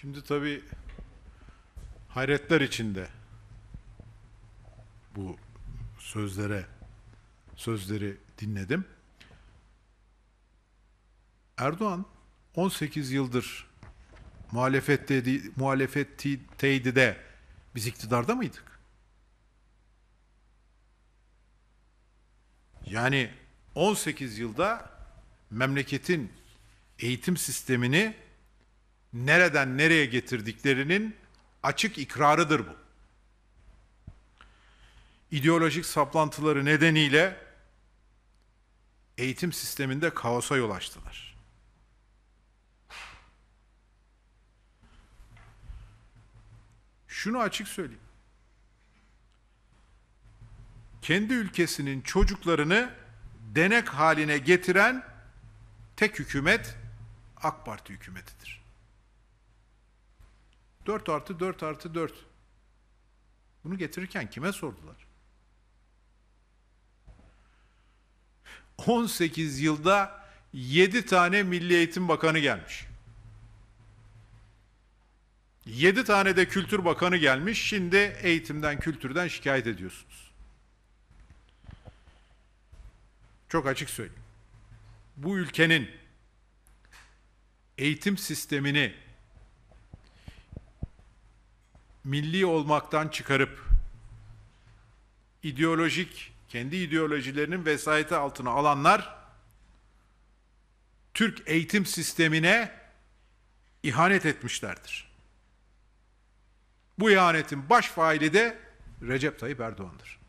Şimdi tabii hayretler içinde bu sözlere sözleri dinledim. Erdoğan 18 yıldır muhalefet dedi, muhalefet teydide biz iktidarda mıydık? Yani 18 yılda memleketin eğitim sistemini nereden nereye getirdiklerinin açık ikrarıdır bu. İdeolojik saplantıları nedeniyle eğitim sisteminde kaosa yol açtılar. Şunu açık söyleyeyim. Kendi ülkesinin çocuklarını denek haline getiren tek hükümet AK Parti hükümetidir. 4 artı 4 artı 4. Bunu getirirken kime sordular? 18 yılda 7 tane Milli Eğitim Bakanı gelmiş. 7 tane de Kültür Bakanı gelmiş. Şimdi eğitimden, kültürden şikayet ediyorsunuz. Çok açık söyleyeyim. Bu ülkenin eğitim sistemini milli olmaktan çıkarıp ideolojik, kendi ideolojilerinin vesayeti altına alanlar Türk eğitim sistemine ihanet etmişlerdir. Bu ihanetin baş faili de Recep Tayyip Erdoğan'dır.